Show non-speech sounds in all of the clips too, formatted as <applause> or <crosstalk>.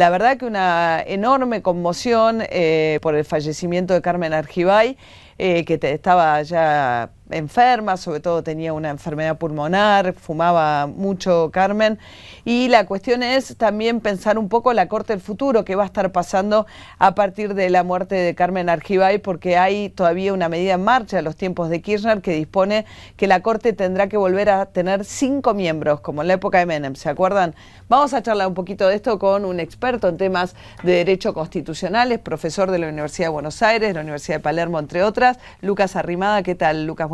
La verdad que una enorme conmoción eh, por el fallecimiento de Carmen Argibay, eh, que te, estaba ya enferma, sobre todo tenía una enfermedad pulmonar, fumaba mucho Carmen. Y la cuestión es también pensar un poco la corte del futuro, que va a estar pasando a partir de la muerte de Carmen Argibay, porque hay todavía una medida en marcha a los tiempos de Kirchner que dispone que la corte tendrá que volver a tener cinco miembros, como en la época de Menem, ¿se acuerdan? Vamos a charlar un poquito de esto con un experto en temas de derecho constitucional, profesor de la Universidad de Buenos Aires, la Universidad de Palermo, entre otras, Lucas Arrimada. ¿Qué tal, Lucas?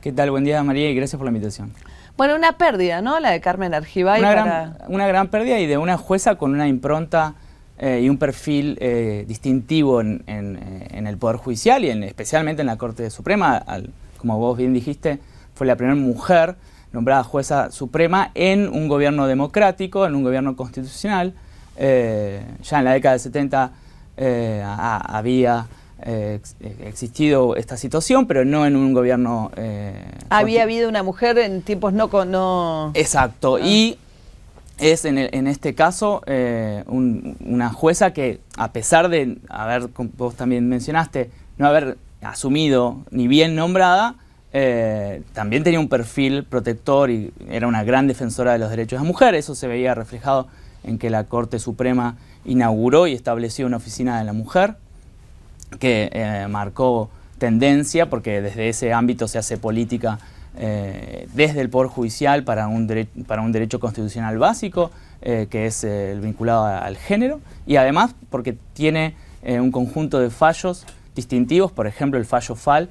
¿Qué tal? Buen día, María, y gracias por la invitación. Bueno, una pérdida, ¿no? La de Carmen Argibay. Una, gran, pérdida y de una jueza con una impronta eh, y un perfil eh, distintivo eh, en, el Poder Judicial y especialmente en la Corte Suprema. como vos bien dijiste, fue la primera mujer nombrada jueza suprema en un gobierno democrático, en un gobierno constitucional. ya en la década de 70 había existido esta situación, pero no en un gobierno... Eh, Había habido una mujer en tiempos no... Exacto, ah. y es en, este caso eh, una jueza que, a pesar de haber, como vos también mencionaste, no haber asumido ni bien nombrada, eh, también tenía un perfil protector y era una gran defensora de los derechos de la mujer. Eso se veía reflejado en que la Corte Suprema inauguró y estableció una oficina de la mujer que eh, marcó tendencia, porque desde ese ámbito se hace política eh, desde el Poder Judicial para un, derecho constitucional básico, eh, que es el vinculado al género, y además porque tiene un conjunto de fallos distintivos, por ejemplo el fallo FAL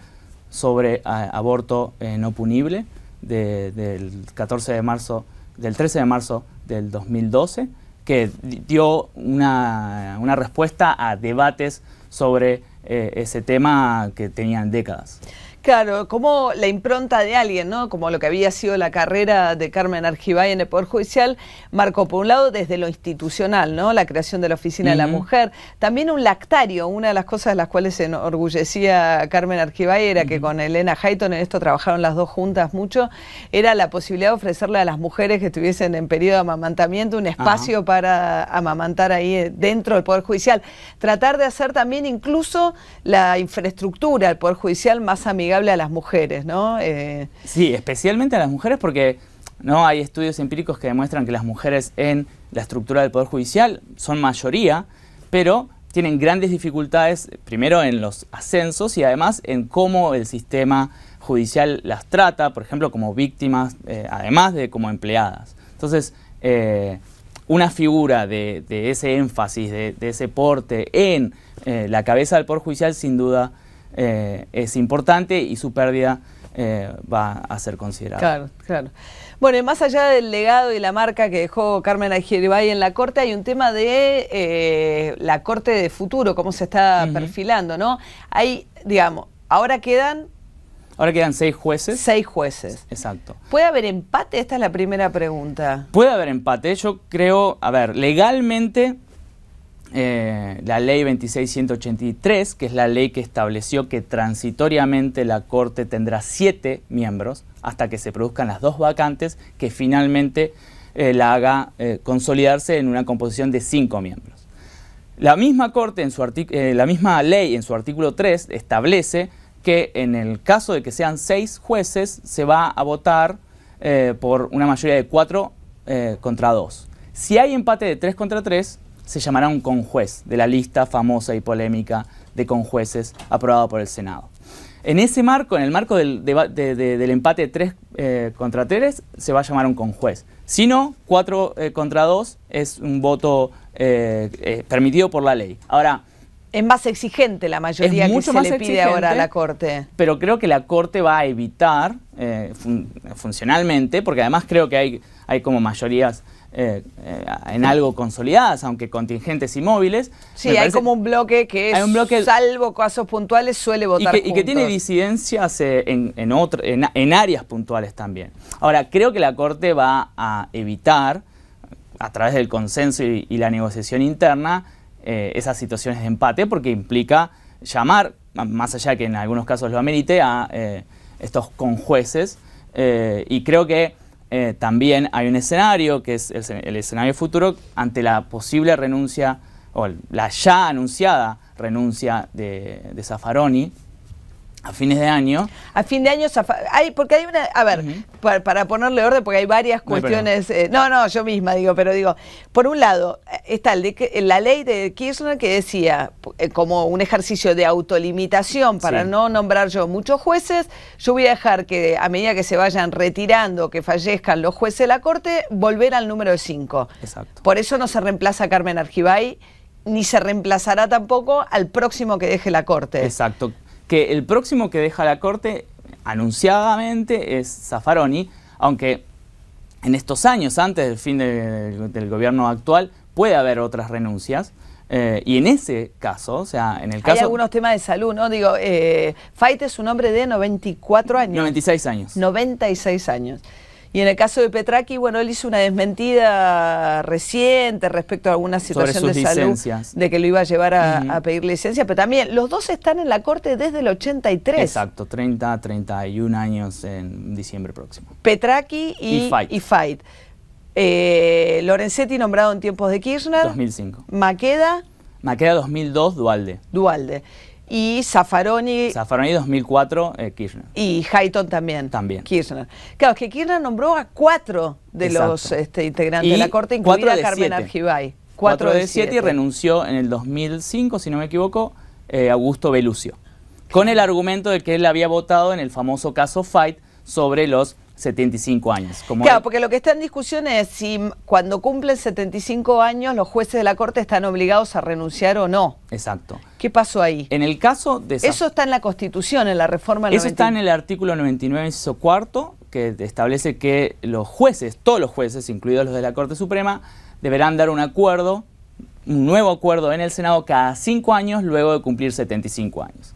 sobre aborto no punible del del 13 de marzo del 2012, que dio una, una respuesta a debates sobre eh, ese tema que tenían décadas. Claro, como la impronta de alguien, ¿no? Como lo que había sido la carrera de Carmen Argibay en el Poder Judicial, marcó por un lado desde lo institucional, ¿no? La creación de la Oficina de la Mujer. También un lactario, una de las cosas de las cuales se enorgullecía Carmen Argibay era que con Elena Hayton, en esto trabajaron las dos juntas mucho, era la posibilidad de ofrecerle a las mujeres que estuviesen en periodo de amamantamiento un espacio para amamantar ahí eh, dentro del Poder Judicial. Tratar de hacer también incluso la infraestructura del Poder Judicial más amigable a las mujeres, ¿no? Eh, sí, especialmente a las mujeres porque no hay estudios empíricos que demuestran que las mujeres en la estructura del Poder Judicial son mayoría, pero tienen grandes dificultades, primero en los ascensos y además en cómo el sistema judicial las trata, por ejemplo, como víctimas, eh, además de como empleadas. Entonces, eh, una figura de, ese énfasis, de, ese porte en la cabeza del Poder Judicial, sin duda, eh, es importante y su pérdida eh, va a ser considerada. Claro, claro. Bueno, y más allá del legado y la marca que dejó Carmen Aguiribay en la Corte, hay un tema de eh, la Corte de futuro, cómo se está perfilando, ¿no? Hay, digamos, ahora quedan... Ahora quedan seis jueces. Seis jueces. Exacto. ¿Puede haber empate? Esta es la primera pregunta. Puede haber empate. Yo creo, a ver, legalmente eh, la ley 26183, que es la ley que estableció que transitoriamente la Corte tendrá siete miembros hasta que se produzcan las dos vacantes que finalmente eh, la haga eh, consolidarse en una composición de cinco miembros. La misma, corte en la misma ley en su artículo 3 establece que en el caso de que sean seis jueces se va a votar por una mayoría de cuatro contra dos. Si hay empate de tres contra tres, se llamará un conjuez de la lista famosa y polémica de conjueces aprobada por el Senado. En ese marco, en el marco del, de, de, del empate 3 eh, contra 3, se va a llamar un conjuez. Si no, 4 eh, contra 2 es un voto eh, permitido por la ley. Ahora, es más exigente la mayoría que se le pide ahora a la Corte. Pero creo que la Corte va a evitar funcionalmente, porque además creo que hay, hay como mayorías eh, eh, en algo consolidadas, aunque contingentes y móviles. Sí, hay como un bloque que, es, un salvo casos puntuales, suele votar. Y que, y que tiene disidencias eh, en, áreas puntuales también. Ahora, creo que la Corte va a evitar, a través del consenso y, la negociación interna, esas situaciones de empate, porque implica llamar, más allá que en algunos casos lo amerite, a estos conjueces. y creo que eh, también hay un escenario, que es el, escenario futuro, ante la posible renuncia, o la ya anunciada renuncia de, de a fines de año. A fin de año, hay, porque hay una, a ver, para, ponerle orden, porque hay varias cuestiones, eh, no, no, yo misma digo, pero digo, por un lado, eh, está el de, la ley de Kirchner que decía, eh, como un ejercicio de autolimitación para no nombrar yo muchos jueces, yo voy a dejar que a medida que se vayan retirando, que fallezcan los jueces de la Corte, volver al número 5. Exacto. Por eso no se reemplaza Carmen Argibay ni se reemplazará tampoco al próximo que deje la Corte. Exacto que el próximo que deja la corte anunciadamente es Zaffaroni, aunque en estos años, antes del fin del gobierno actual, puede haber otras renuncias. Eh, y en ese caso, o sea, en el caso... Hay algunos temas de salud, ¿no? Digo, eh, es un hombre de 94 años. 96 años. 96 años. Y en el caso de Petraki, bueno, él hizo una desmentida reciente respecto a alguna situación de salud de que lo iba a llevar a, pedir licencia, pero también los dos están en la corte desde el 83. Exacto, 30, 31 años en diciembre próximo. Petraki y, eh, Lorenzetti nombrado en tiempos de Kirchner. 2005. Maqueda. Maqueda 2002, Dualde. Dualde y Zaffaroni. Zaffaroni 2004, eh, Kirchner. Y Hayton también. También. Kirchner. Claro, es que Kirchner nombró a cuatro de los este, integrantes de la Corte, incluida Carmen Argibay. Cuatro, de, siete. y renunció en el 2005, si no me equivoco, eh, Augusto Belucio. Con el argumento de que él había votado en el famoso caso Fight sobre los 75 años. claro, porque lo que está en discusión es si cuando cumplen 75 años los jueces de la Corte están obligados a renunciar o no. Exacto. ¿Qué pasó ahí? En el caso de... Eso está en la Constitución, en la reforma del Eso está en el artículo 99, inciso cuarto, que establece que los jueces, todos los jueces, incluidos los de la Corte Suprema, deberán dar un acuerdo, un nuevo acuerdo en el Senado cada 5 años luego de cumplir 75 años.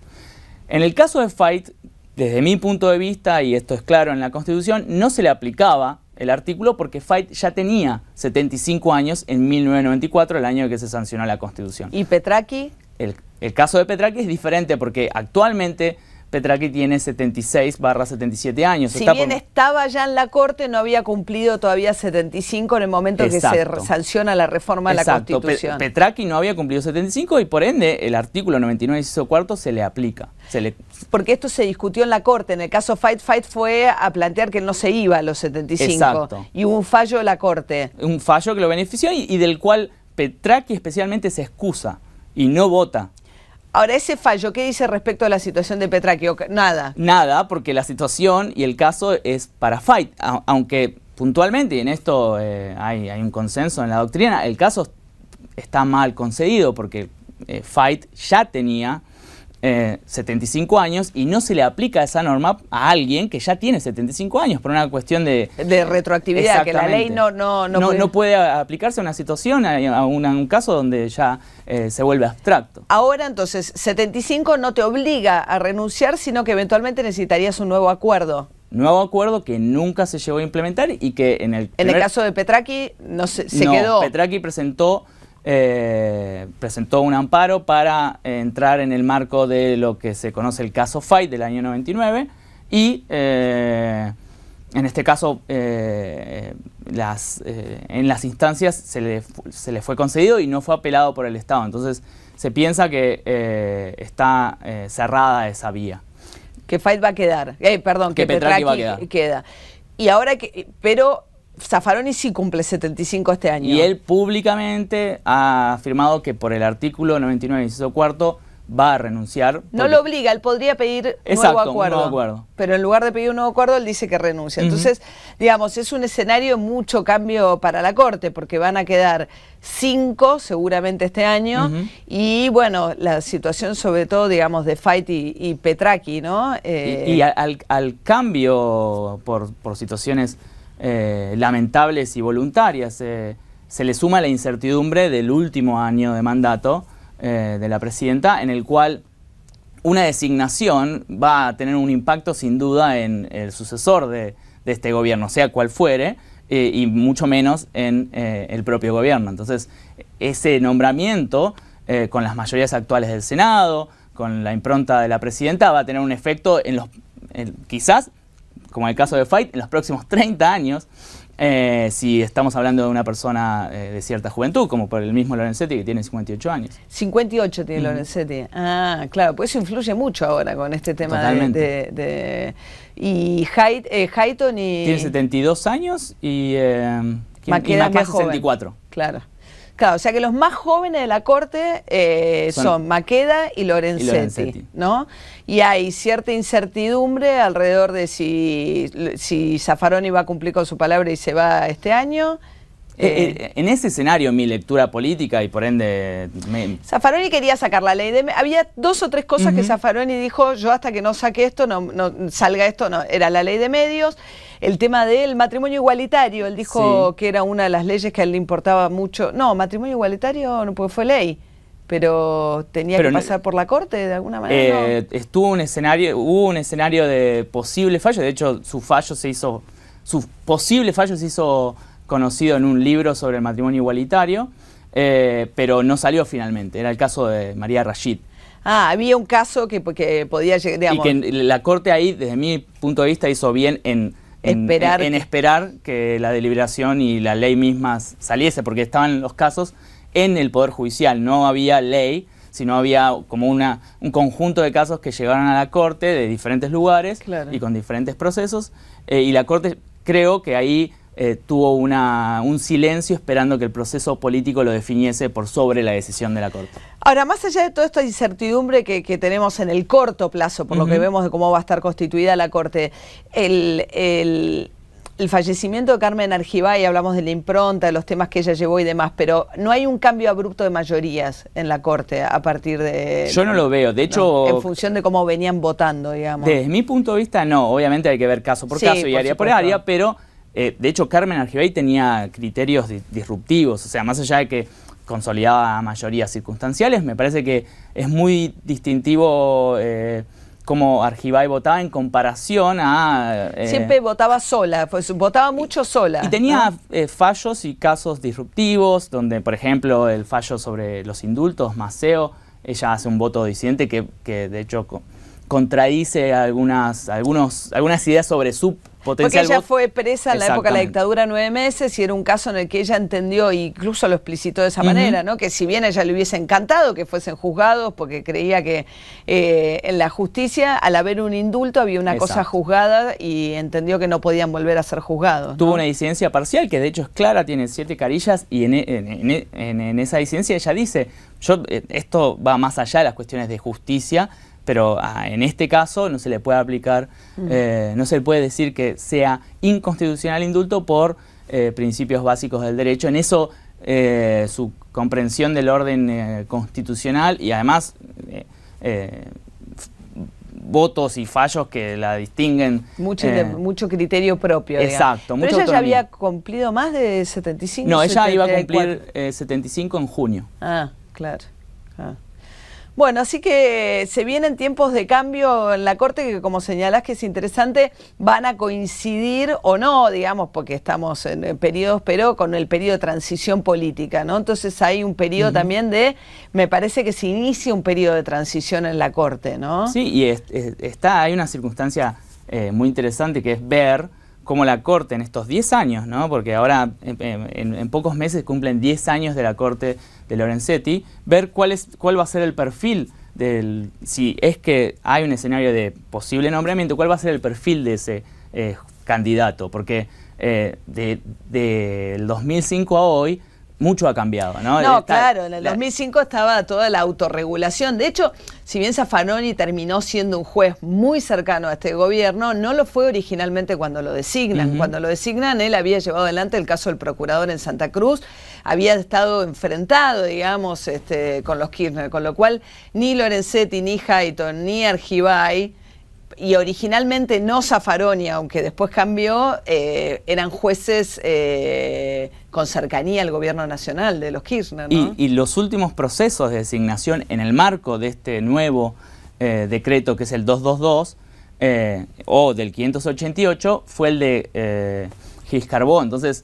En el caso de Fight, desde mi punto de vista, y esto es claro en la Constitución, no se le aplicaba el artículo porque Fight ya tenía 75 años en 1994, el año en que se sancionó la Constitución. ¿Y Petraki? El, caso de Petraki es diferente porque actualmente Petraki tiene 76 barra 77 años. Si bien estaba ya en la Corte, no había cumplido todavía 75 en el momento que se sanciona la reforma de la Constitución. Petraqui no había cumplido 75 y por ende el artículo 99 inciso cuarto se le aplica. Se le... Porque esto se discutió en la Corte. En el caso Fight Fight fue a plantear que no se iba a los 75. Y hubo un fallo de la Corte. Un fallo que lo benefició y, del cual Petraki especialmente se excusa y no vota. Ahora, ese fallo, ¿qué dice respecto a la situación de Petraquio, Nada. Nada, porque la situación y el caso es para Fight, aunque puntualmente, y en esto eh, hay, un consenso en la doctrina, el caso está mal concedido porque eh, Fight ya tenía 75 eh, años y no se le aplica esa norma a alguien que ya tiene 75 años por una cuestión de... De retroactividad, que la ley no... No, no, puede... no puede... aplicarse a una situación, a, un, caso donde ya eh, se vuelve abstracto. Ahora entonces, 75 no te obliga a renunciar, sino que eventualmente necesitarías un nuevo acuerdo nuevo acuerdo que nunca se llegó a implementar y que en el... En el caso de Petraki no se, se quedó. Petraki presentó eh, presentó un amparo para eh, entrar en el marco de lo que se conoce el caso fight del año 99 y eh, en este caso las, en las instancias se le, fue concedido y no fue apelado por el Estado. Entonces se piensa que está cerrada esa vía. Que fight va a quedar, perdón, que, que queda. Y ahora que, pero Zaffaroni sí cumple 75 este año. Y él públicamente ha afirmado que por el artículo 99, inciso cuarto, va a renunciar. No lo obliga, él podría pedir nuevo acuerdo, un nuevo acuerdo. Pero en lugar de pedir un nuevo acuerdo, él dice que renuncia. Entonces, digamos, es un escenario mucho cambio para la Corte, porque van a quedar cinco seguramente este año. Y bueno, la situación sobre todo, digamos, de Fight y, y Petraki, ¿no? y, eh, al, cambio por, por situaciones eh, lamentables y voluntarias. Eh, se le suma la incertidumbre del último año de mandato eh, de la presidenta, en el cual una designación va a tener un impacto sin duda en el sucesor de, este gobierno, sea cual fuere, y mucho menos en el propio gobierno. Entonces, ese nombramiento, con las mayorías actuales del Senado, con la impronta de la presidenta, va a tener un efecto en los, quizás como el caso de Fight, en los próximos 30 <laughs> años, eh, si estamos hablando de una persona eh, de cierta juventud, como por el mismo Lorenzetti, que tiene 58 años. 58 tiene Lorenzetti. Ah, claro, pues eso influye mucho ahora con este tema de, Y height eh, Hayton y... Tiene 72 años y... Maqueda, y Maqueda 64. Claro. Claro, o sea que los más jóvenes de la corte eh, son, Maqueda y Lorenzetti, ¿no? Y hay cierta incertidumbre alrededor de si, si Zaffaroni va a cumplir con su palabra y se va este año. Eh, eh, eh, en ese escenario, mi lectura política y por ende... Me... Zafaroni quería sacar la ley de... Había dos o tres cosas que Zafaroni dijo, yo hasta que no saque esto, no, salga esto, no. Era la ley de medios, el tema del matrimonio igualitario. Él dijo que era una de las leyes que a él le importaba mucho. No, matrimonio igualitario no porque fue ley. Pero tenía que pasar por la corte de alguna manera. Estuvo un escenario, hubo un escenario de posible fallo. De hecho, su fallo se hizo, su posible fallo se hizo conocido en un libro sobre el matrimonio igualitario, eh, pero no salió finalmente. Era el caso de María Rashid. Ah, había un caso que, que podía llegar, digamos. Y que la Corte ahí, desde mi punto de vista, hizo bien en, esperar, en, esperar que la deliberación y la ley misma saliese, porque estaban los casos en el Poder Judicial, no había ley, sino había como una, un conjunto de casos que llegaron a la Corte de diferentes lugares y con diferentes procesos, eh, y la Corte creo que ahí eh, tuvo un silencio esperando que el proceso político lo definiese por sobre la decisión de la Corte. Ahora, más allá de toda esta incertidumbre que, tenemos en el corto plazo, por lo que vemos de cómo va a estar constituida la Corte, el, el fallecimiento de Carmen Argibay, hablamos de la impronta, de los temas que ella llevó y demás, pero no hay un cambio abrupto de mayorías en la Corte a partir de... Yo no lo veo, de hecho... en función de cómo venían votando, digamos. Desde mi punto de vista, no. Obviamente hay que ver caso por caso y área por área, pero eh, de hecho, Carmen Argibay tenía criterios disruptivos, o sea, más allá de que consolidaba mayorías circunstanciales, me parece que es muy distintivo eh, cómo Argibay votaba en comparación a... Eh, Siempre votaba sola, pues, votaba mucho sola. Y tenía fallos y casos disruptivos, donde, por ejemplo, el fallo sobre los indultos, Maceo, ella hace un voto disidente que, de hecho, contradice algunas, algunos, algunas ideas sobre su porque ella fue presa en la época de la dictadura nueve meses y era un caso en el que ella entendió, e incluso lo explicitó de esa manera, ¿no? que si bien a ella le hubiese encantado que fuesen juzgados, porque creía que eh, en la justicia, al haber un indulto, había una cosa juzgada y entendió que no podían volver a ser juzgados. Tuvo una disidencia parcial, que de hecho es clara, tiene siete carillas, y en, e, esa disidencia ella dice, yo, eh, esto va más allá de las cuestiones de justicia, pero ah, en este caso no se le puede aplicar, mm. eh, no se le puede decir que sea inconstitucional indulto por eh, principios básicos del derecho. En eso eh, su comprensión del orden constitucional y además votos y fallos que la distinguen. Mucho, mucho criterio propio. Exacto. Pero ella ya había cumplido más de 75. No, ella iba a cumplir 75 en junio. Ah, claro. Ah. Bueno, así que se vienen tiempos de cambio en la Corte que, como señalás que es interesante, van a coincidir o no, digamos, porque estamos en periodos, pero con el periodo de transición política, ¿no? Entonces hay un periodo también de, me parece que se inicia un periodo de transición en la Corte, ¿no? Sí, y está, hay una circunstancia eh, muy interesante que es ver como la Corte en estos 10 años, ¿no? porque ahora en, pocos meses cumplen 10 años de la Corte de Lorenzetti, ver cuál, es, cuál va a ser el perfil del, si es que hay un escenario de posible nombramiento, cuál va a ser el perfil de ese eh, candidato, porque eh, del de 2005 a hoy mucho ha cambiado, ¿no? No, claro, en el 2005 estaba toda la autorregulación. De hecho, si bien Safanoni terminó siendo un juez muy cercano a este gobierno, no lo fue originalmente cuando lo designan. Cuando lo designan, él había llevado adelante el caso del procurador en Santa Cruz, había estado enfrentado, digamos, este, con los Kirchner, con lo cual ni Lorenzetti, ni Hayton, ni Argibay y originalmente no Zafaroni, aunque después cambió, eh, eran jueces eh, con cercanía al gobierno nacional de los Kirchner. ¿no? Y, los últimos procesos de designación en el marco de este nuevo eh, decreto que es el 222 o del 588 fue el de Giscarbón. Entonces,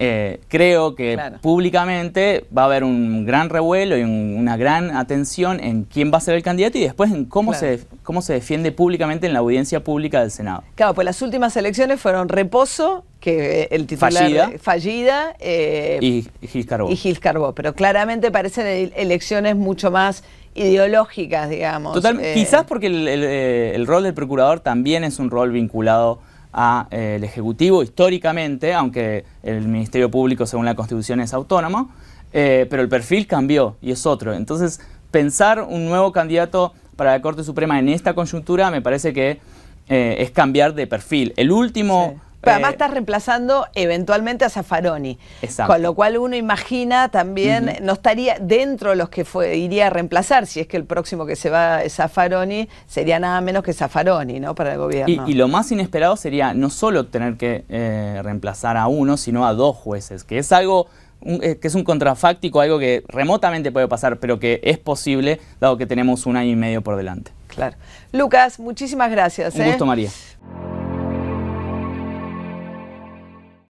eh, creo que públicamente va a haber un gran revuelo y una gran atención en quién va a ser el candidato y después en cómo, se, cómo se defiende públicamente en la audiencia pública del Senado. Claro, pues las últimas elecciones fueron Reposo, que eh, el fallida, eh, y, y Gil Carbó. Y pero claramente parecen elecciones mucho más ideológicas, digamos. Quizás porque el rol del procurador también es un rol vinculado al eh, Ejecutivo históricamente, aunque el Ministerio Público según la Constitución es autónomo, eh, pero el perfil cambió y es otro. Entonces, pensar un nuevo candidato para la Corte Suprema en esta coyuntura me parece que eh, es cambiar de perfil. El último... Pero además eh, estás reemplazando eventualmente a Zaffaroni. Con lo cual uno imagina también, no estaría dentro de los que iría a reemplazar, si es que el próximo que se va es Zaffaroni, sería nada menos que Zaffaroni, ¿no? Para el gobierno. Y, lo más inesperado sería no solo tener que eh, reemplazar a uno, sino a dos jueces, que es algo eh, que es un contrafáctico, algo que remotamente puede pasar, pero que es posible, dado que tenemos un año y medio por delante. Claro. Lucas, muchísimas gracias. Un gusto, María.